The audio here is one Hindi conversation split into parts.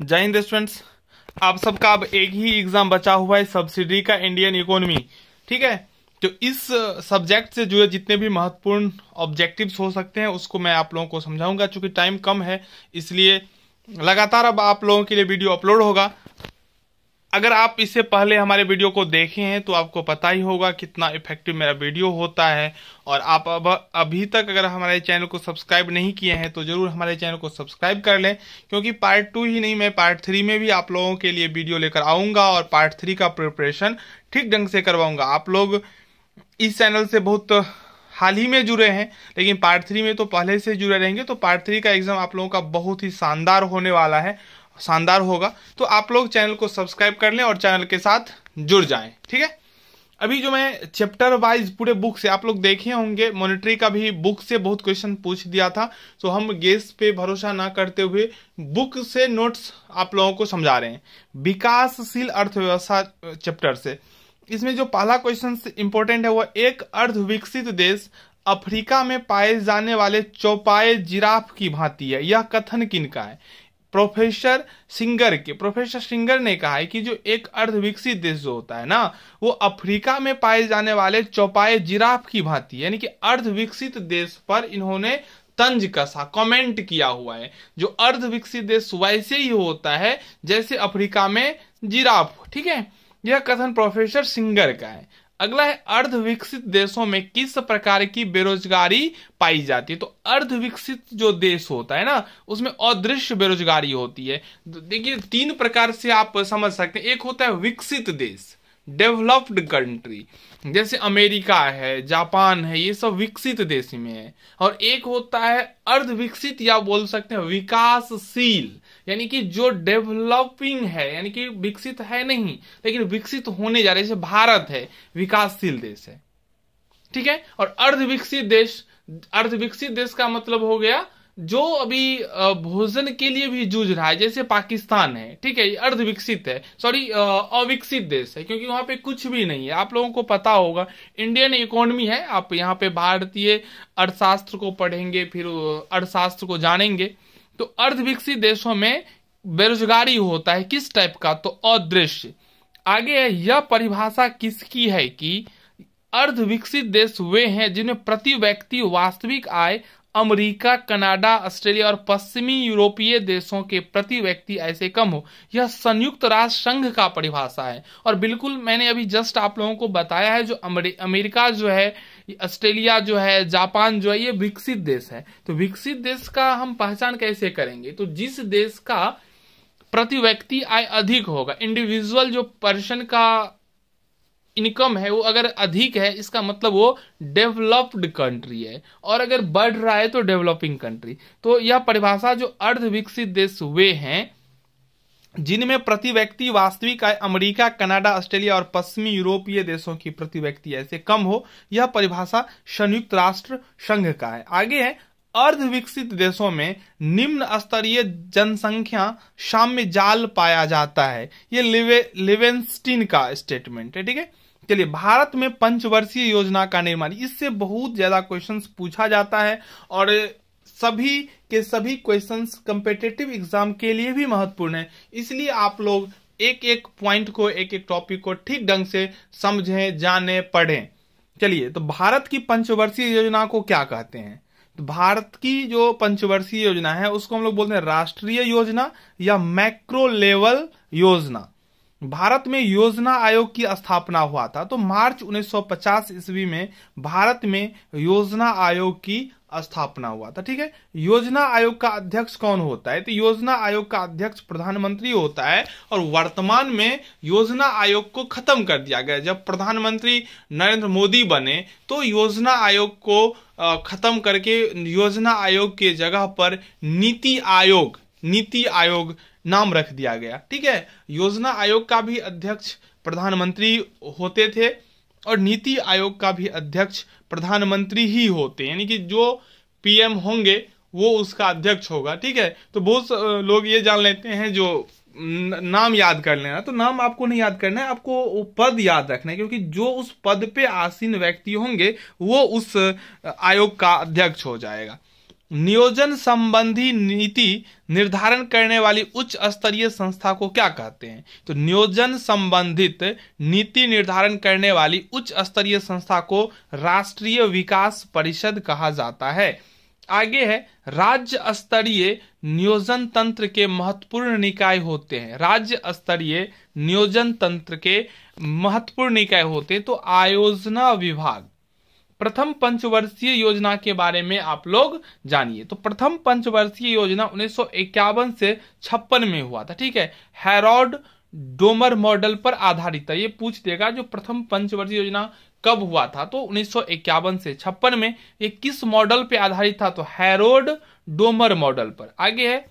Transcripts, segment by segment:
जय हिंद स्टूडेंट्स आप सबका अब एक ही एग्जाम बचा हुआ है सब्सिडी का इंडियन इकोनॉमी ठीक है तो इस सब्जेक्ट uh, से जुड़े जितने भी महत्वपूर्ण ऑब्जेक्टिव्स हो सकते हैं उसको मैं आप लोगों को समझाऊंगा चूंकि टाइम कम है इसलिए लगातार अब आप लोगों के लिए वीडियो अपलोड होगा अगर आप इससे पहले हमारे वीडियो को देखे हैं तो आपको पता ही होगा कितना इफेक्टिव मेरा वीडियो होता है और आप अब अभी तक अगर हमारे चैनल को सब्सक्राइब नहीं किए हैं तो ज़रूर हमारे चैनल को सब्सक्राइब कर लें क्योंकि पार्ट टू ही नहीं मैं पार्ट थ्री में भी आप लोगों के लिए वीडियो लेकर आऊँगा और पार्ट थ्री का प्रिपरेशन ठीक ढंग से करवाऊँगा आप लोग इस चैनल से बहुत हाल ही में जुड़े हैं लेकिन पार्ट थ्री में तो पहले से जुड़े रहेंगे तो पार्ट थ्री का एग्जाम आप लोगों का बहुत ही शानदार होने वाला है शानदार होगा तो आप लोग चैनल को सब्सक्राइब कर लें और चैनल के साथ जुड़ जाएं ठीक है अभी जो मैं चैप्टर वाइज पूरे बुक से आप लोग देखे होंगे मॉनिटरी का भी बुक से बहुत क्वेश्चन पूछ दिया था तो हम गेस पे भरोसा ना करते हुए बुक से नोट्स आप लोगों को समझा रहे हैं विकासशील अर्थव्यवस्था चैप्टर से इसमें जो पहला क्वेश्चन इंपॉर्टेंट है वह एक अर्ध विकसित देश अफ्रीका में पाए जाने वाले चौपाए जिराफ की भांति है यह कथन किन का है प्रोफेसर सिंगर के प्रोफेसर सिंगर ने कहा है कि जो एक अर्ध विकसित देश जो होता है ना वो अफ्रीका में पाए जाने वाले चौपाए जिराफ की भांति यानी कि अर्ध विकसित देश पर इन्होंने तंज कसा कमेंट किया हुआ है जो अर्ध विकसित देश वैसे ही होता है जैसे अफ्रीका में जिराफ ठीक है यह कथन प्रोफेसर सिंगर का है अगला है अर्ध विकसित देशों में किस प्रकार की बेरोजगारी पाई जाती है तो अर्ध विकसित जो देश होता है ना उसमें अदृश्य बेरोजगारी होती है देखिए तीन प्रकार से आप समझ सकते हैं एक होता है विकसित देश डेवलप्ड कंट्री जैसे अमेरिका है जापान है ये सब विकसित देश में है और एक होता है अर्ध विकसित या बोल सकते हैं विकासशील यानी कि जो डेवलपिंग है यानी कि विकसित है नहीं लेकिन विकसित होने जा रहे जैसे भारत है विकासशील देश है ठीक है और अर्ध विकसित देश अर्ध विकसित देश का मतलब हो गया जो अभी भोजन के लिए भी जूझ रहा है जैसे पाकिस्तान है ठीक है अर्ध विकसित है सॉरी अविकसित देश है क्योंकि वहां पे कुछ भी नहीं है आप लोगों को पता होगा इंडियन इकोनॉमी है आप यहाँ पे भारतीय अर्थशास्त्र को पढ़ेंगे फिर अर्थशास्त्र को जानेंगे तो अर्ध विकसित देशों में बेरोजगारी होता है किस टाइप का तो अदृश्य आगे यह परिभाषा किसकी है कि अर्ध विकसित देश वे हैं जिनमें प्रति व्यक्ति वास्तविक आय अमेरिका, कनाडा ऑस्ट्रेलिया और पश्चिमी यूरोपीय देशों के प्रति व्यक्ति ऐसे कम हो यह संयुक्त राष्ट्र संघ का परिभाषा है और बिल्कुल मैंने अभी जस्ट आप लोगों को बताया है जो अमेरिका जो है ऑस्ट्रेलिया जो है जापान जो है ये विकसित देश है तो विकसित देश का हम पहचान कैसे करेंगे तो जिस देश का प्रति व्यक्ति आय अधिक होगा इंडिविजुअल जो पर्सन का इनकम है वो अगर अधिक है इसका मतलब वो डेवलप्ड कंट्री है और अगर बढ़ रहा है तो डेवलपिंग कंट्री तो यह परिभाषा जो अर्ध विकसित देश वे हैं जिनमें प्रति व्यक्ति वास्तविक आय अमेरिका कनाडा ऑस्ट्रेलिया और पश्चिमी यूरोपीय देशों की प्रति व्यक्ति ऐसे कम हो यह परिभाषा संयुक्त राष्ट्र संघ का है आगे है अर्ध विकसित देशों में निम्न स्तरीय जनसंख्या साम्य जाल पाया जाता है ये लिवे लिवेंस्टीन का स्टेटमेंट है ठीक है चलिए भारत में पंचवर्षीय योजना का निर्माण इससे बहुत ज्यादा क्वेश्चंस पूछा जाता है और सभी के सभी क्वेश्चंस कंपिटेटिव एग्जाम के लिए भी महत्वपूर्ण है इसलिए आप लोग एक एक पॉइंट को एक एक टॉपिक को ठीक ढंग से समझें जाने पढ़ें चलिए तो भारत की पंचवर्षीय योजना को क्या कहते हैं तो भारत की जो पंचवर्षीय योजना है उसको हम लोग बोलते हैं राष्ट्रीय योजना या मैक्रो लेवल योजना भारत में योजना आयोग की स्थापना हुआ था तो मार्च 1950 ईस्वी में भारत में योजना आयोग की स्थापना हुआ था ठीक है योजना आयोग का अध्यक्ष कौन होता है तो योजना आयोग का अध्यक्ष प्रधानमंत्री होता है और वर्तमान में योजना आयोग को खत्म कर दिया गया जब प्रधानमंत्री नरेंद्र मोदी बने तो योजना आयोग को खत्म करके योजना आयोग के जगह पर नीति आयोग नीति आयोग नाम रख दिया गया ठीक है योजना आयोग का भी अध्यक्ष प्रधानमंत्री होते थे और नीति आयोग का भी अध्यक्ष प्रधानमंत्री ही होते यानी कि जो पीएम होंगे वो उसका अध्यक्ष होगा ठीक है तो बहुत लोग ये जान लेते हैं जो नाम याद कर लेना तो नाम आपको नहीं याद करना है आपको पद याद रखना है क्योंकि जो उस पद पे आसीन व्यक्ति होंगे वो उस आयोग का अध्यक्ष हो जाएगा नियोजन संबंधी नीति निर्धारण करने वाली उच्च स्तरीय संस्था को क्या कहते हैं तो नियोजन संबंधित नीति निर्धारण करने वाली उच्च स्तरीय संस्था को राष्ट्रीय विकास परिषद कहा जाता है आगे है राज्य स्तरीय नियोजन तंत्र के महत्वपूर्ण निकाय होते हैं राज्य स्तरीय नियोजन तंत्र के महत्वपूर्ण निकाय होते हैं तो आयोजना विभाग प्रथम पंचवर्षीय योजना के बारे में आप लोग जानिए तो प्रथम पंचवर्षीय योजना उन्नीस से छप्पन में हुआ था ठीक है हेरोड डोमर मॉडल पर आधारित है ये पूछ देगा जो प्रथम पंचवर्षीय योजना कब हुआ था तो उन्नीस से छप्पन में ये किस मॉडल पे आधारित था तो हेरोड डोमर मॉडल पर आगे है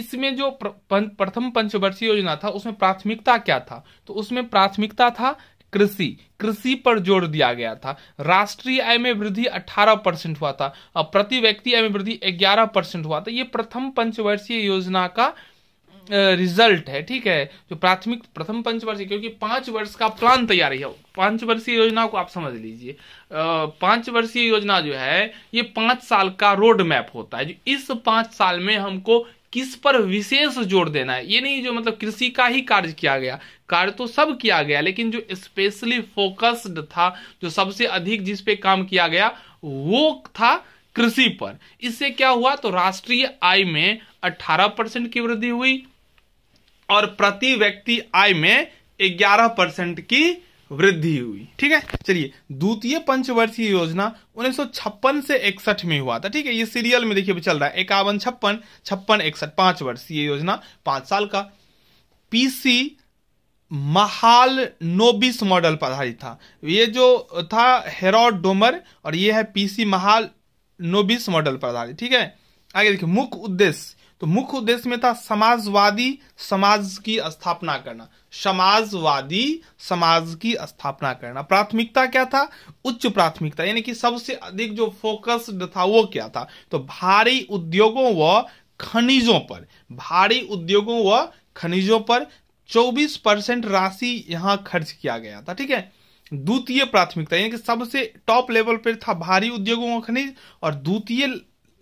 इसमें जो प्रथम पंचवर्षीय योजना था उसमें प्राथमिकता क्या था तो उसमें प्राथमिकता था कृषि कृषि पर जोर दिया गया था राष्ट्रीय आय में वृद्धि 18 परसेंट हुआ था और प्रति व्यक्ति आय में वृद्धि 11 परसेंट हुआ था ये प्रथम पंचवर्षीय योजना का रिजल्ट है ठीक है जो प्राथमिक प्रथम पंचवर्षीय क्योंकि पांच वर्ष का प्लान तैयारी है पांच वर्षीय योजना को आप समझ लीजिए पांच वर्षीय योजना जो है ये पांच साल का रोड मैप होता है जो इस पांच साल में हमको किस पर विशेष जोर देना है ये नहीं जो मतलब कृषि का ही कार्य किया गया कार्य तो सब किया गया लेकिन जो स्पेशली फोकस्ड था जो सबसे अधिक जिस पे काम किया गया वो था कृषि पर इससे क्या हुआ तो राष्ट्रीय आय में 18 परसेंट की वृद्धि हुई और प्रति व्यक्ति आय में 11 परसेंट की वृद्धि हुई ठीक है चलिए द्वितीय पंचवर्षीय योजना उन्नीस से इकसठ में हुआ था ठीक है ये सीरियल में देखिए चल रहा है इक्यावन छप्पन छप्पन इकसठ पांच वर्षीय योजना पांच साल का पीसी महाल नोबिस मॉडल पर आधारित था ये जो था हेरोड डोमर और ये है पीसी महाल नोबिस मॉडल पर आधारित ठीक है आगे देखिए मुख्य उद्देश्य तो मुख्य उद्देश्य में था समाजवादी समाज की स्थापना करना समाजवादी समाज की स्थापना करना प्राथमिकता क्या था उच्च प्राथमिकता यानी कि सबसे अधिक जो फोकस्ड था वो क्या था तो भारी उद्योगों व खनिजों पर भारी उद्योगों व खनिजों पर चौबीस परसेंट राशि यहाँ खर्च किया गया था ठीक है द्वितीय प्राथमिकता यानी कि सबसे टॉप लेवल पर था भारी उद्योगों का खनिज और द्वितीय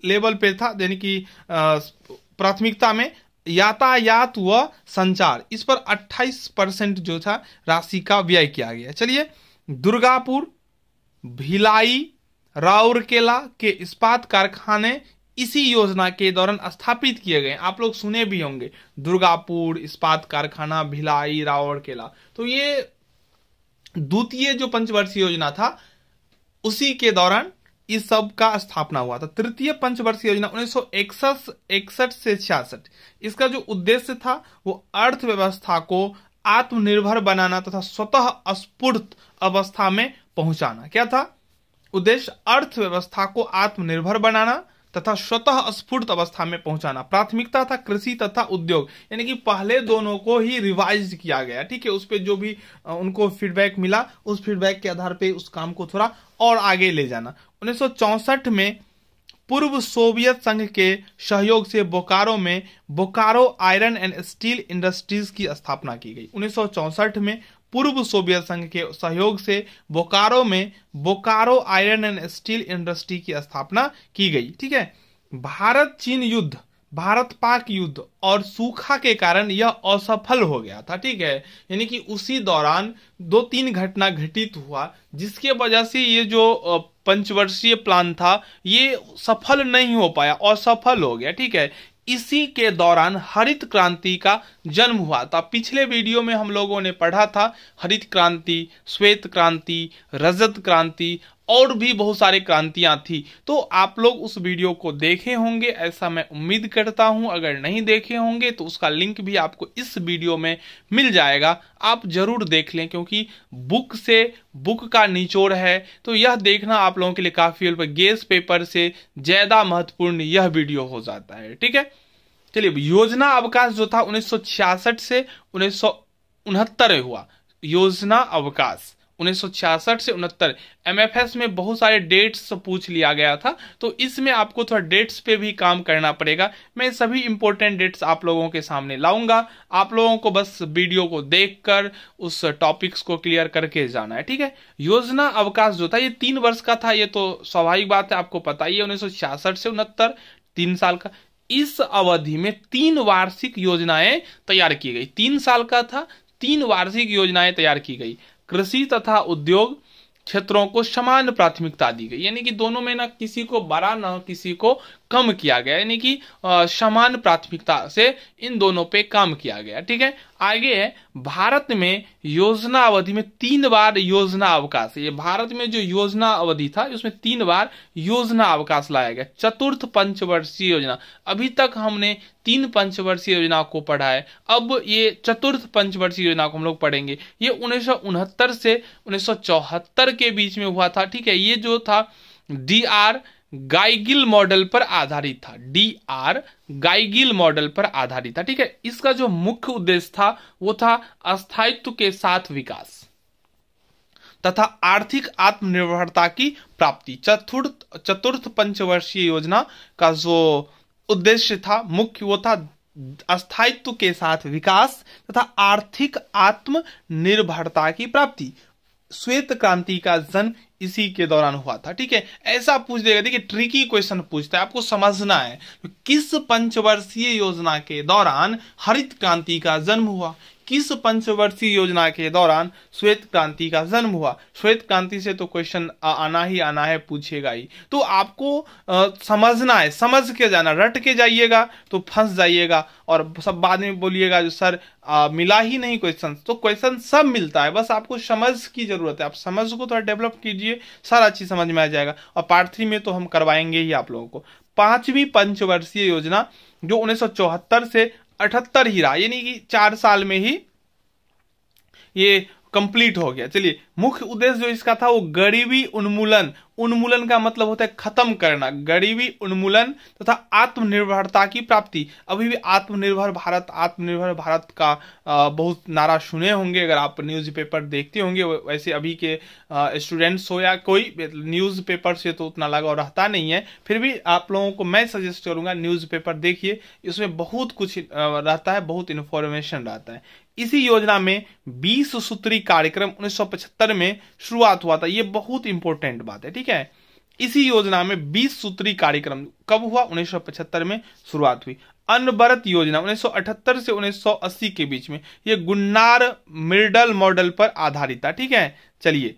लेवल पर था यानी कि प्राथमिकता में यातायात व संचार इस पर 28 परसेंट जो था राशि का व्यय किया गया चलिए दुर्गापुर भिलाई राउरकेला के इस्पात कारखाने इसी योजना के दौरान स्थापित किए गए आप लोग सुने भी होंगे दुर्गापुर इस्पात कारखाना भिलाई रावरकेला तो ये द्वितीय जो पंचवर्षीय योजना था उसी के दौरान इस सब का स्थापना हुआ था तृतीय पंचवर्षीय योजना उन्नीस इकसठ से छियासठ इसका जो उद्देश्य था वो अर्थव्यवस्था को आत्मनिर्भर बनाना तथा स्वतः स्फूर्त अवस्था में पहुंचाना क्या था उद्देश्य अर्थव्यवस्था को आत्मनिर्भर बनाना तथा स्वतः स्फूर्त अवस्था में पहुंचाना प्राथमिकता था कृषि तथा उद्योग यानी कि पहले दोनों को ही रिवाइज किया गया ठीक है उस पर जो भी उनको फीडबैक मिला उस फीडबैक के आधार पर उस काम को थोड़ा और आगे ले जाना उन्नीस में पूर्व सोवियत संघ के सहयोग से बोकारो में Bokaro iron and steel industries की स्थापना की गई उन्नीस में पूर्व सोवियत संघ के सहयोग से बोकारो में Bokaro iron and steel industry की स्थापना की गई ठीक है भारत चीन युद्ध भारत पाक युद्ध और सूखा के कारण यह असफल हो गया था ठीक है यानी कि उसी दौरान दो तीन घटना घटित हुआ जिसके वजह से ये जो पंचवर्षीय प्लान था ये सफल नहीं हो पाया असफल हो गया ठीक है इसी के दौरान हरित क्रांति का जन्म हुआ था पिछले वीडियो में हम लोगों ने पढ़ा था हरित क्रांति श्वेत क्रांति रजत क्रांति और भी बहुत सारी क्रांतियां थी तो आप लोग उस वीडियो को देखे होंगे ऐसा मैं उम्मीद करता हूं अगर नहीं देखे होंगे तो उसका लिंक भी आपको इस वीडियो में मिल जाएगा आप जरूर देख लें क्योंकि बुक से बुक का निचोड़ है तो यह देखना आप लोगों के लिए काफी हेल्प गेस पेपर से ज्यादा महत्वपूर्ण यह वीडियो हो जाता है ठीक है चलिए योजना अवकाश जो था उन्नीस से उन्नीस हुआ योजना अवकाश उन्नीस से उनहत्तर एम में बहुत सारे डेट्स पूछ लिया गया था तो इसमें आपको थोड़ा डेट्स पे भी काम करना पड़ेगा मैं सभी इंपॉर्टेंट डेट्स आप लोगों के सामने लाऊंगा आप लोगों को बस वीडियो को देखकर उस टॉपिक्स को क्लियर करके जाना है ठीक है योजना अवकाश जो था ये तीन वर्ष का था ये तो स्वाभाविक बात है आपको पता ही है उन्नीस से उनहत्तर तीन साल का इस अवधि में तीन वार्षिक योजनाएं तैयार की गई तीन साल का था तीन वार्षिक योजनाएं तैयार की गई कृषि तथा उद्योग क्षेत्रों को समान प्राथमिकता दी गई यानी कि दोनों में ना किसी को बड़ा ना किसी को कम किया गया यानी कि समान प्राथमिकता से इन दोनों पे काम किया गया ठीक है आगे है भारत में योजना अवधि में तीन बार योजना अवकाश ये भारत में जो योजना अवधि था उसमें तीन बार योजना अवकाश लाया गया चतुर्थ पंचवर्षीय योजना अभी तक हमने तीन पंचवर्षीय योजना को पढ़ा है अब ये चतुर्थ पंचवर्षीय योजना को हम लोग पढ़ेंगे ये उन्नीस से उन्नीस के बीच में हुआ था ठीक है ये जो था डी आर गाइगिल मॉडल पर आधारित था डी आर गाइगिल मॉडल पर आधारित था ठीक है इसका जो मुख्य उद्देश्य था वो था अस्थायित्व के साथ विकास तथा आर्थिक आत्मनिर्भरता की प्राप्ति चतुर्थ चतुर्थ पंचवर्षीय योजना का जो उद्देश्य था मुख्य वो था अस्थायित्व के साथ विकास तथा आर्थिक आत्मनिर्भरता की प्राप्ति श्वेत क्रांति का जन्म इसी के दौरान हुआ था ठीक है ऐसा पूछ देगा देखिए ट्रिकी क्वेश्चन पूछता है आपको समझना है किस पंचवर्षीय योजना के दौरान हरित क्रांति का जन्म हुआ किस पंचवर्षीय योजना के दौरान श्वेत क्रांति का जन्म हुआ श्वेत क्रांति से तो क्वेश्चन आना ही आना है पूछेगा ही तो आपको आ, समझना है समझ के जाना रट के जाइएगा तो फंस जाइएगा और सब बाद में बोलिएगा जो सर आ, मिला ही नहीं क्वेश्चन तो क्वेश्चन सब मिलता है बस आपको समझ की जरूरत है आप समझ को थोड़ा डेवलप कीजिए सारा चीज समझ में आ जाएगा और पार्ट थ्री में तो हम करवाएंगे ही आप लोगों को पांचवी पंचवर्षीय योजना जो 1974 से अठहत्तर ही रहा यानी कि चार साल में ही ये कंप्लीट हो गया चलिए मुख्य उद्देश्य जो इसका था वो गरीबी उन्मूलन उन्मूलन का मतलब होता है खत्म करना गरीबी उन्मूलन तथा तो आत्मनिर्भरता की प्राप्ति अभी भी आत्मनिर्भर भारत आत्मनिर्भर भारत का बहुत नारा सुने होंगे अगर आप न्यूज़पेपर देखते होंगे वैसे अभी के स्टूडेंट्स हो या कोई न्यूज़पेपर से तो उतना लगाव रहता नहीं है फिर भी आप लोगों को मैं सजेस्ट करूँगा पेपर देखिए इसमें बहुत कुछ रहता है बहुत इन्फॉर्मेशन रहता है इसी योजना में बीस सूत्री कार्यक्रम 1975 में शुरुआत हुआ था यह बहुत इंपॉर्टेंट बात है ठीक ठीक है इसी योजना में 20 सूत्री कार्यक्रम कब हुआ 1975 में शुरुआत हुई अनबरत योजना 1978 से 1980 के बीच में यह गुन्नार मिर्डल मॉडल पर आधारित था ठीक है चलिए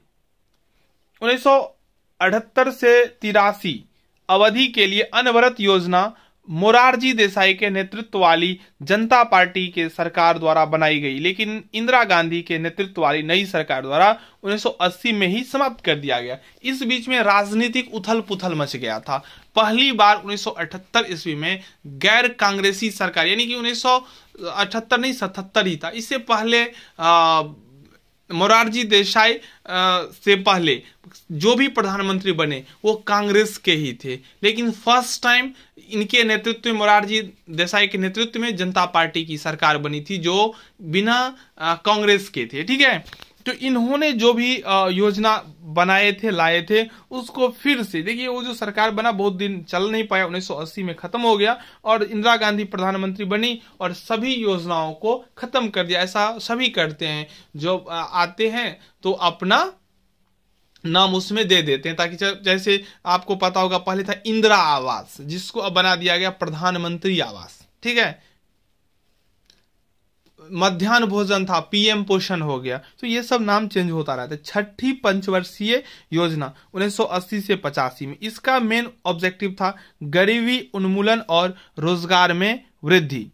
1978 से तिरासी अवधि के लिए अनवरत योजना मोरारजी देसाई के नेतृत्व वाली जनता पार्टी के सरकार द्वारा बनाई गई लेकिन इंदिरा गांधी के नेतृत्व वाली नई सरकार द्वारा 1980 में ही समाप्त कर दिया गया इस बीच में राजनीतिक उथल पुथल मच गया था पहली बार 1978 ईस्वी में गैर कांग्रेसी सरकार यानी कि 1978 नहीं 77 ही था इससे पहले आ, मोरारजी देसाई से पहले जो भी प्रधानमंत्री बने वो कांग्रेस के ही थे लेकिन फर्स्ट टाइम इनके नेतृत्व में मोरारजी देसाई के नेतृत्व में जनता पार्टी की सरकार बनी थी जो बिना कांग्रेस के थे ठीक है तो इन्होंने जो भी योजना बनाए थे लाए थे उसको फिर से देखिए वो जो सरकार बना बहुत दिन चल नहीं पाया 1980 में खत्म हो गया और इंदिरा गांधी प्रधानमंत्री बनी और सभी योजनाओं को खत्म कर दिया ऐसा सभी करते हैं जो आते हैं तो अपना नाम उसमें दे देते हैं ताकि जैसे आपको पता होगा पहले था इंदिरा आवास जिसको अब बना दिया गया प्रधानमंत्री आवास ठीक है मध्यान्ह भोजन था पीएम पोषण हो गया तो ये सब नाम चेंज होता रहता है छठी पंचवर्षीय योजना 1980 से पचासी में इसका मेन ऑब्जेक्टिव था गरीबी उन्मूलन और रोजगार में वृद्धि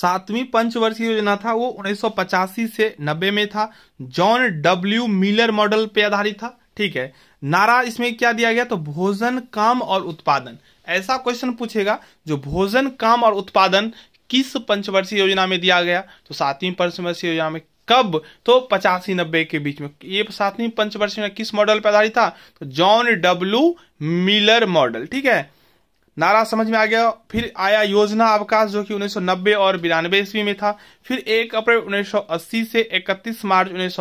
सातवीं पंचवर्षीय योजना था वो 1985 से 90 में था जॉन डब्ल्यू मिलर मॉडल पे आधारित था ठीक है नारा इसमें क्या दिया गया तो भोजन काम और उत्पादन ऐसा क्वेश्चन पूछेगा जो भोजन काम और उत्पादन किस पंचवर्षीय योजना में दिया गया तो सातवीं पंचवर्षीय योजना में कब तो पचासी नब्बे के बीच में ये सातवीं पंचवर्षीय योजना किस मॉडल पर आधारित था तो जॉन डब्ल्यू मिलर मॉडल ठीक है नारा समझ में आ गया फिर आया योजना अवकाश जो कि 1990 और बिरानवे ईस्वी में था फिर 1 अप्रैल 1980 से 31 मार्च उन्नीस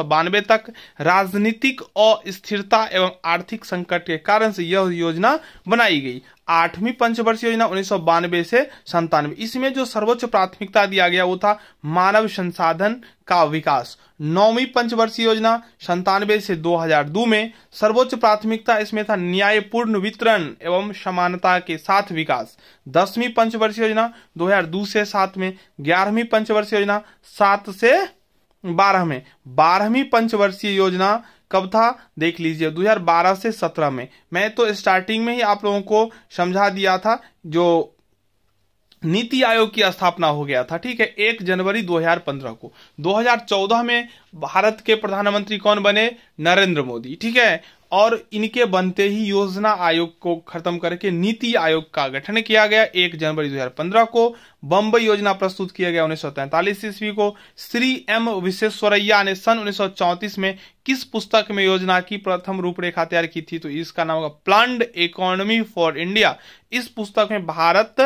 तक राजनीतिक अस्थिरता एवं आर्थिक संकट के कारण से यह योजना बनाई गई आठवीं पंचवर्षीय योजना उन्नीस से संतानवे इसमें जो सर्वोच्च प्राथमिकता दिया गया वो था मानव संसाधन का विकास नौवीं पंचवर्षीय योजना संतानवे से 2002 में सर्वोच्च प्राथमिकता इसमें था न्यायपूर्ण वितरण एवं समानता के साथ विकास दसवीं पंचवर्षीय योजना 2002 से सात में ग्यारहवीं पंचवर्षीय योजना सात से बारह में बारहवीं पंचवर्षीय योजना कब था देख लीजिए 2012 से 17 में मैं तो स्टार्टिंग में ही आप लोगों को समझा दिया था जो नीति आयोग की स्थापना हो गया था ठीक है एक जनवरी 2015 को 2014 में भारत के प्रधानमंत्री कौन बने नरेंद्र मोदी ठीक है और इनके बनते ही योजना आयोग को खत्म करके नीति आयोग का गठन किया गया एक जनवरी 2015 को बम्बई योजना प्रस्तुत किया गया उन्नीस सौ ईस्वी को श्री एम विश्वेश्वरैया ने सन उन्नीस में किस पुस्तक में योजना की प्रथम रूपरेखा तैयार की थी तो इसका नाम होगा प्लांड इकोनॉमी फॉर इंडिया इस पुस्तक में भारत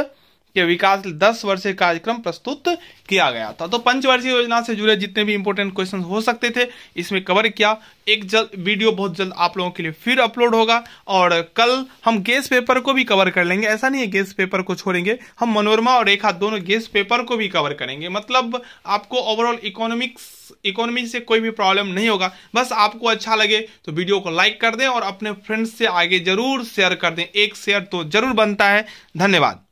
के विकास दस वर्षीय कार्यक्रम प्रस्तुत किया गया था तो पंचवर्षीय योजना से जुड़े जितने भी इंपोर्टेंट क्वेश्चन हो सकते थे इसमें कवर किया एक जल्द वीडियो बहुत जल्द आप लोगों के लिए फिर अपलोड होगा और कल हम गेस पेपर को भी कवर कर लेंगे ऐसा नहीं है गेस पेपर को छोड़ेंगे हम मनोरमा और रेखा दोनों गेस पेपर को भी कवर करेंगे मतलब आपको ओवरऑल इकोनॉमिक्स इकोनॉमी से कोई भी प्रॉब्लम नहीं होगा बस आपको अच्छा लगे तो वीडियो को लाइक कर दें और अपने फ्रेंड्स से आगे जरूर शेयर कर दें एक शेयर तो जरूर बनता है धन्यवाद